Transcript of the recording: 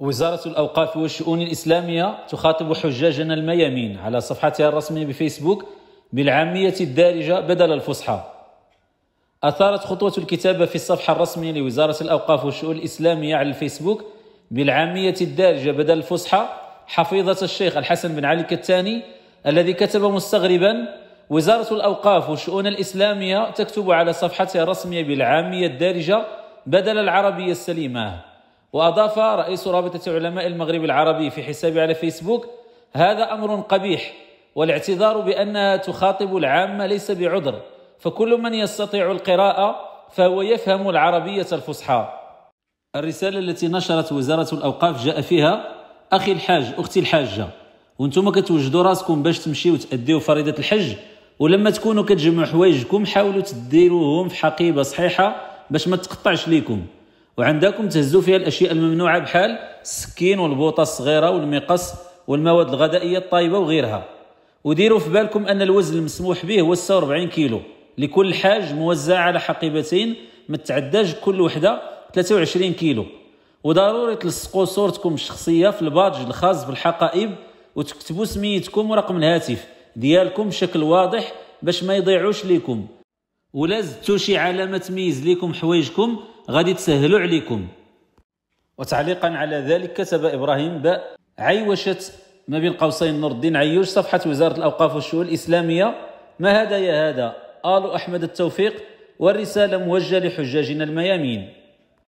وزارة الأوقاف والشؤون الإسلامية تخاطب حجاجنا الميامين على صفحتها الرسمية بفيسبوك بالعامية الدارجة بدل الفصحى أثارت خطوة الكتابة في الصفحة الرسمية لوزارة الأوقاف والشؤون الإسلامية على الفيسبوك بالعامية الدارجة بدل الفصحى حفيظة الشيخ الحسن بن علي كتاني الذي كتب مستغربا وزارة الأوقاف والشؤون الإسلامية تكتب على صفحتها الرسمية بالعامية الدارجة بدل العربية السليمة وأضاف رئيس رابطة علماء المغرب العربي في حسابه على فيسبوك هذا أمر قبيح والاعتذار بأنها تخاطب العامة ليس بعذر فكل من يستطيع القراءة فهو يفهم العربية الفصحى الرسالة التي نشرت وزارة الأوقاف جاء فيها أخي الحاج أختي الحاجة وانتم كتوجدوا راسكم باش تمشيو تأديو فريضة الحج ولما تكونوا كتجمعوا حوايجكم حاولوا تديروهم في حقيبة صحيحة باش ما تقطعش ليكم وعندكم تهزوا فيها الأشياء الممنوعة بحال السكين والبوطة الصغيرة والمقص والمواد الغذائية الطيبة وغيرها وديروا في بالكم أن الوزن المسموح به هو 46 كيلو لكل حاج موزعة على حقيبتين ما تعداش كل وحدة 23 كيلو وضروري تلصقوا صورتكم الشخصية في البادج الخاص بالحقائب وتكتبوا سميتكم ورقم الهاتف ديالكم بشكل واضح باش ما يضيعوش ليكم ولا زدتوا شي علامة تميز ليكم حوايجكم غادي تسهلوا عليكم وتعليقا على ذلك كتب ابراهيم باء عيوشه ما بين قوسين نور الدين عيوش صفحه وزاره الاوقاف والشؤون الاسلاميه ما هذا يا هذا قالوا احمد التوفيق والرساله موجهه لحجاجنا الميامين